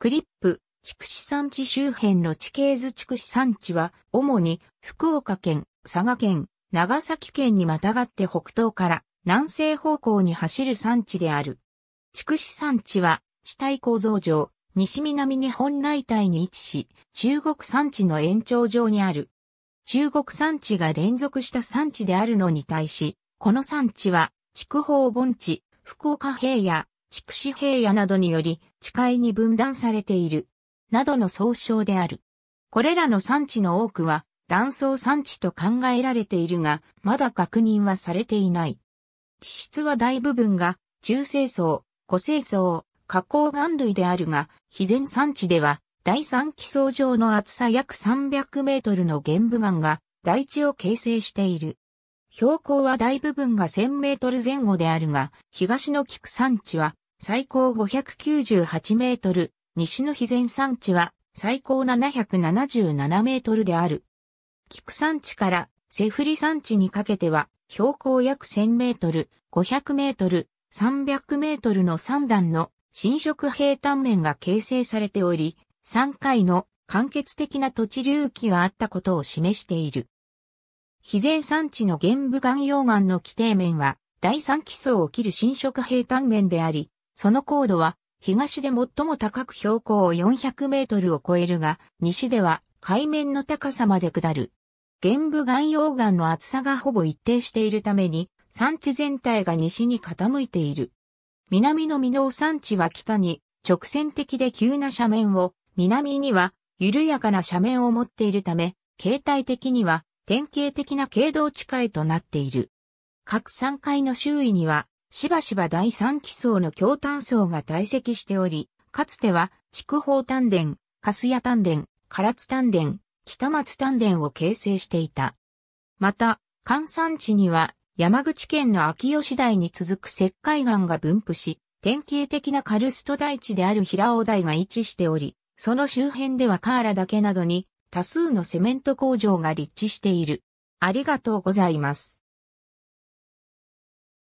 クリップ、筑紫山地周辺の地形図筑紫山地は、主に福岡県、佐賀県、長崎県にまたがって北東から南西方向に走る山地である。筑紫山地は、地帯構造上、西南日本内帯に位置し、中国山地の延長上にある。中国山地が連続した山地であるのに対し、この山地は、筑豊盆地、福岡平野、筑紫平野などにより地界に分断されている、などの総称である。これらの産地の多くは断層産地と考えられているが、まだ確認はされていない。地質は大部分が中性層、古性層、加工岩類であるが、肥前産地では第三基層上の厚さ約300メートルの玄武岩が大地を形成している。標高は大部分が1000メートル前後であるが、東の菊山地は最高598メートル、西の肥前山地は最高777メートルである。菊山地からセフリ山地にかけては、標高約1000メートル、500メートル、300メートルの3段の侵食平坦面が形成されており、3回の間欠的な土地隆起があったことを示している。肥前産地の玄武岩溶岩の基底面は、第三基礎を切る侵食平坦面であり、その高度は、東で最も高く標高を400メートルを超えるが、西では海面の高さまで下る。玄武岩溶岩の厚さがほぼ一定しているために、産地全体が西に傾いている。南の美濃産地は北に直線的で急な斜面を、南には緩やかな斜面を持っているため、形態的には典型的な経道地界となっている。各3階の周囲には、しばしば第3基層の強炭層が堆積しており、かつては、筑豊炭田、粕谷炭田、唐津炭田、北松炭田を形成していた。また、関山地には、山口県の秋吉台に続く石灰岩が分布し、典型的なカルスト台地である平尾台が位置しており、その周辺ではカーラ岳などに多数のセメント工場が立地している。ありがとうございます。